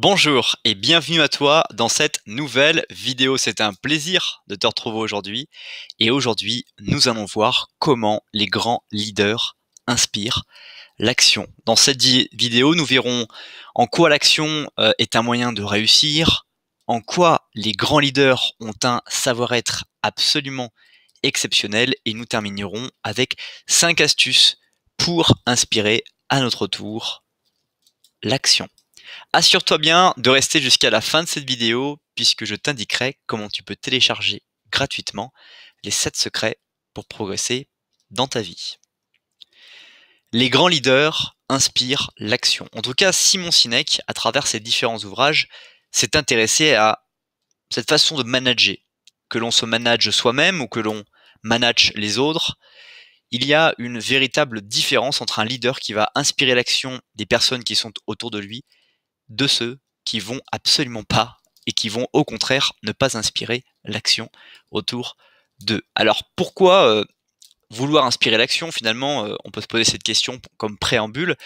Bonjour et bienvenue à toi dans cette nouvelle vidéo. C'est un plaisir de te retrouver aujourd'hui. Et aujourd'hui, nous allons voir comment les grands leaders inspirent l'action. Dans cette vidéo, nous verrons en quoi l'action euh, est un moyen de réussir, en quoi les grands leaders ont un savoir-être absolument exceptionnel et nous terminerons avec cinq astuces pour inspirer à notre tour l'action. Assure-toi bien de rester jusqu'à la fin de cette vidéo puisque je t'indiquerai comment tu peux télécharger gratuitement les 7 secrets pour progresser dans ta vie. Les grands leaders inspirent l'action. En tout cas, Simon Sinek, à travers ses différents ouvrages, s'est intéressé à cette façon de manager, que l'on se manage soi-même ou que l'on manage les autres, il y a une véritable différence entre un leader qui va inspirer l'action des personnes qui sont autour de lui de ceux qui vont absolument pas et qui vont au contraire ne pas inspirer l'action autour d'eux. Alors pourquoi euh, vouloir inspirer l'action Finalement, euh, on peut se poser cette question comme préambule.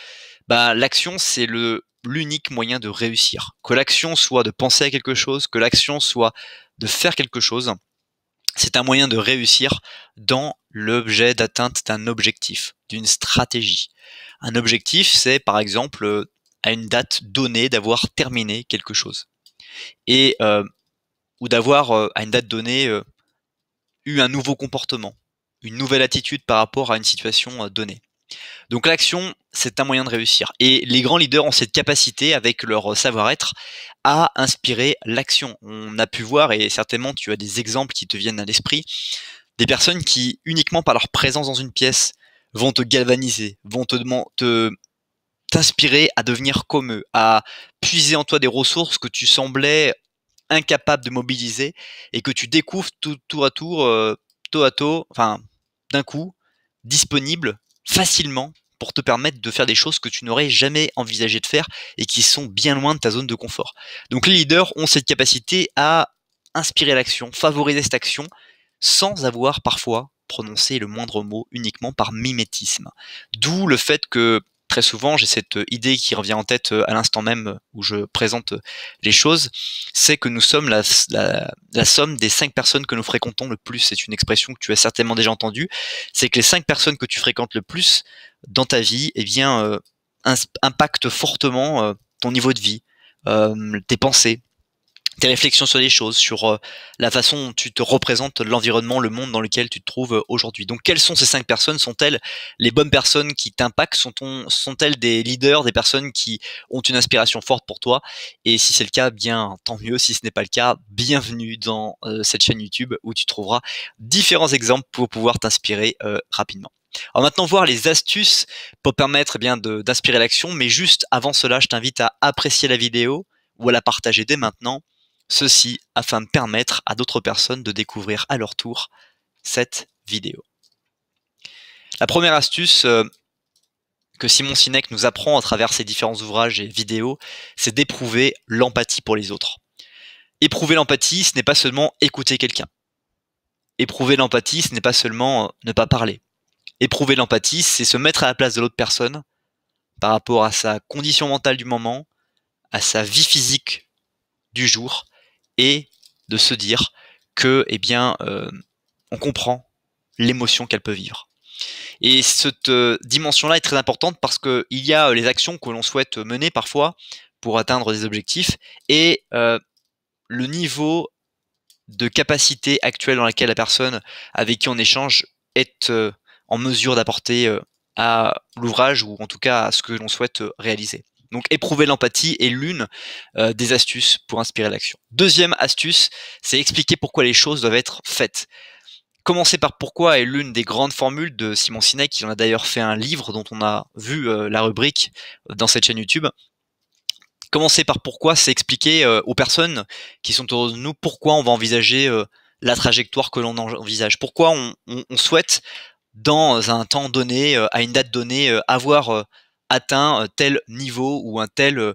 Bah, l'action, c'est le l'unique moyen de réussir. Que l'action soit de penser à quelque chose, que l'action soit de faire quelque chose, c'est un moyen de réussir dans l'objet d'atteinte d'un objectif, d'une stratégie. Un objectif, c'est par exemple euh, à une date donnée d'avoir terminé quelque chose. Et, euh, ou d'avoir, euh, à une date donnée, euh, eu un nouveau comportement, une nouvelle attitude par rapport à une situation donnée. Donc l'action, c'est un moyen de réussir. Et les grands leaders ont cette capacité, avec leur savoir-être, à inspirer l'action. On a pu voir, et certainement tu as des exemples qui te viennent à l'esprit, des personnes qui, uniquement par leur présence dans une pièce, vont te galvaniser, vont te, te t'inspirer à devenir comme eux, à puiser en toi des ressources que tu semblais incapable de mobiliser et que tu découvres tout, à tour, euh, tôt à tôt, enfin d'un coup, disponible facilement pour te permettre de faire des choses que tu n'aurais jamais envisagé de faire et qui sont bien loin de ta zone de confort. Donc les leaders ont cette capacité à inspirer l'action, favoriser cette action, sans avoir parfois prononcé le moindre mot uniquement par mimétisme. D'où le fait que très souvent, j'ai cette euh, idée qui revient en tête euh, à l'instant même euh, où je présente les choses, c'est que nous sommes la, somme des cinq personnes que nous fréquentons le plus. C'est une expression que tu as certainement déjà entendue. C'est que les cinq personnes que tu fréquentes le plus dans ta vie, eh bien, impactent fortement ton niveau de vie, tes pensées, tes réflexions sur les choses, sur euh, la façon dont tu te représentes l'environnement, le monde dans lequel tu te trouves euh, aujourd'hui. Donc, quelles sont ces cinq personnes Sont-elles les bonnes personnes qui t'impactent Sont-elles des leaders, des personnes qui ont une inspiration forte pour toi Et si c'est le cas, bien tant mieux. Si ce n'est pas le cas, bienvenue dans euh, cette chaîne YouTube où tu trouveras différents exemples pour pouvoir t'inspirer rapidement. Alors maintenant, voir les astuces pour permettre eh bien d'inspirer l'action, mais juste avant cela, je t'invite à apprécier la vidéo ou à la partager dès maintenant ceci afin de permettre à d'autres personnes de découvrir à leur tour cette vidéo. La première astuce euh, que Simon Sinek nous apprend à travers ses différents ouvrages et vidéos, c'est d'éprouver l'empathie pour les autres. Éprouver l'empathie, ce n'est pas seulement écouter quelqu'un. Éprouver l'empathie, ce n'est pas seulement euh, ne pas parler. Éprouver l'empathie, c'est se mettre à la place de l'autre personne par rapport à sa condition mentale du moment, à sa vie physique du jour, et de se dire que, eh bien, euh, on comprend l'émotion qu'elle peut vivre. Et cette euh, dimension-là est très importante parce qu'il y a euh, les actions que l'on souhaite mener parfois pour atteindre des objectifs et le niveau de capacité actuelle dans laquelle la personne avec qui on échange est en mesure d'apporter à l'ouvrage ou en tout cas à ce que l'on souhaite réaliser. Donc éprouver l'empathie est l'une euh, des astuces pour inspirer l'action. Deuxième astuce, c'est expliquer pourquoi les choses doivent être faites. Commencer par pourquoi est l'une des grandes formules de Simon Sinek, qui en a d'ailleurs fait un livre dont on a vu euh, la rubrique dans cette chaîne YouTube. Commencer par pourquoi, c'est expliquer euh, aux personnes qui sont autour de nous pourquoi on va envisager la trajectoire que l'on envisage, pourquoi on, souhaite dans un temps donné, à une date donnée, avoir atteint euh, tel niveau ou un tel euh,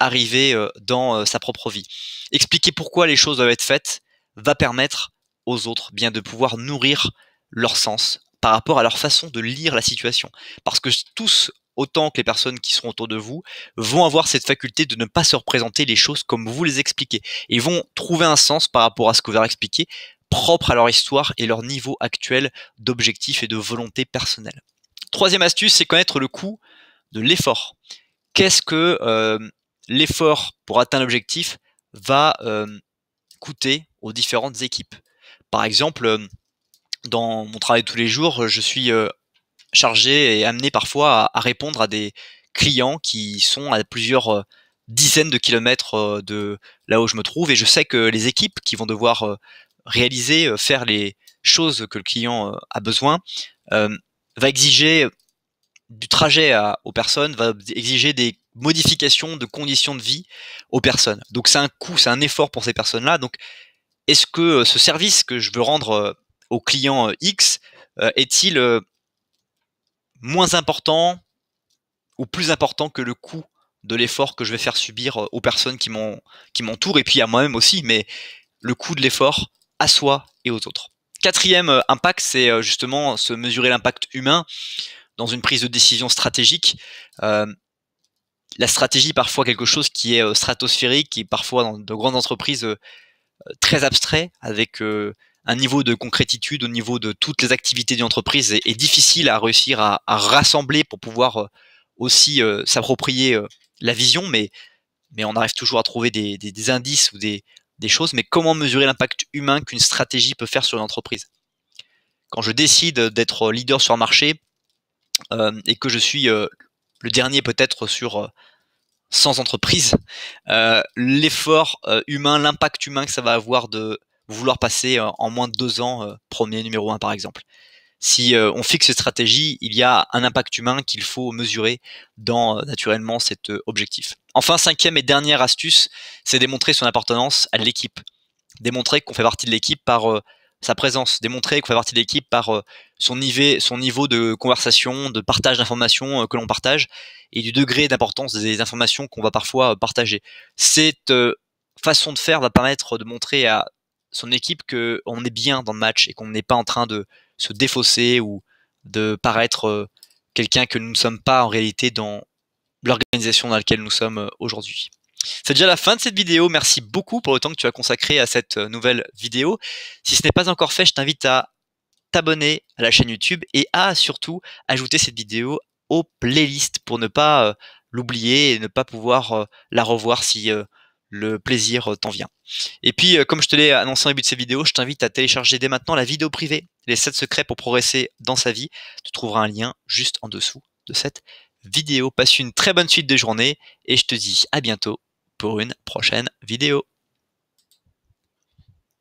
arrivé euh, dans sa propre vie. Expliquer pourquoi les choses doivent être faites va permettre aux autres bien de pouvoir nourrir leur sens par rapport à leur façon de lire la situation. Parce que tous, autant que les personnes qui sont autour de vous, vont avoir cette faculté de ne pas se représenter les choses comme vous les expliquez. Et vont trouver un sens par rapport à ce que vous leur expliquez, propre à leur histoire et leur niveau actuel d'objectif et de volonté personnelle. Troisième astuce, c'est connaître le coût de l'effort. Qu'est-ce que euh, l'effort pour atteindre l'objectif va euh, coûter aux différentes équipes Par exemple, euh, dans mon travail tous les jours, je suis chargé et amené parfois à, répondre à des clients qui sont à plusieurs dizaines de kilomètres de là où je me trouve et je sais que les équipes qui vont devoir réaliser, faire les choses que le client a besoin, va exiger du trajet aux personnes va exiger des modifications de conditions de vie aux personnes. Donc c'est un coût, c'est un effort pour ces personnes-là. Donc est-ce que euh, ce service que je veux rendre euh, au client euh, X est-il moins important ou plus important que le coût de l'effort que je vais faire subir aux personnes qui m'entourent et puis à moi-même aussi, mais le coût de l'effort à soi et aux autres. Quatrième impact, c'est justement se mesurer l'impact humain dans une prise de décision stratégique. Euh, la stratégie, parfois quelque chose qui est euh, stratosphérique, qui est parfois dans de grandes entreprises euh, très abstrait, avec un niveau de concrétitude au niveau de toutes les activités d'une entreprise, est, difficile à réussir à, rassembler pour pouvoir aussi s'approprier la vision, mais, mais on arrive toujours à trouver des, indices ou des, des choses, mais comment mesurer l'impact humain qu'une stratégie peut faire sur une entreprise Quand je décide d'être leader sur un marché, euh, et que je suis euh, le dernier peut-être sur 100 euh, entreprises, l'effort humain, l'impact humain que ça va avoir de vouloir passer en moins de deux ans premier numéro un par exemple. Si on fixe cette stratégie, il y a un impact humain qu'il faut mesurer dans naturellement cet objectif. Enfin, cinquième et dernière astuce, c'est démontrer son appartenance à l'équipe. Démontrer qu'on fait partie de l'équipe par sa présence, démontrer qu'on fait partie de l'équipe par son, niveau, son niveau de conversation, de partage d'informations euh, que l'on partage et du degré d'importance des informations qu'on va parfois euh, partager. Cette euh, façon de faire va permettre de montrer à son équipe qu'on est bien dans le match et qu'on n'est pas en train de se défausser ou de paraître quelqu'un que nous ne sommes pas en réalité dans l'organisation dans laquelle nous sommes aujourd'hui. C'est déjà la fin de cette vidéo. Merci beaucoup pour le temps que tu as consacré à cette nouvelle vidéo. Si ce n'est pas encore fait, je t'invite à t'abonner à la chaîne YouTube et à surtout ajouter cette vidéo aux playlists pour ne pas euh, l'oublier et ne pas pouvoir euh, la revoir si euh, le plaisir t'en vient. Et puis, comme je te l'ai annoncé en début de cette vidéo, je t'invite à télécharger dès maintenant la vidéo privée, les 7 secrets pour progresser dans sa vie. Tu trouveras un lien juste en dessous de cette vidéo. Passe une très bonne suite de journée et je te dis à bientôt pour une prochaine vidéo.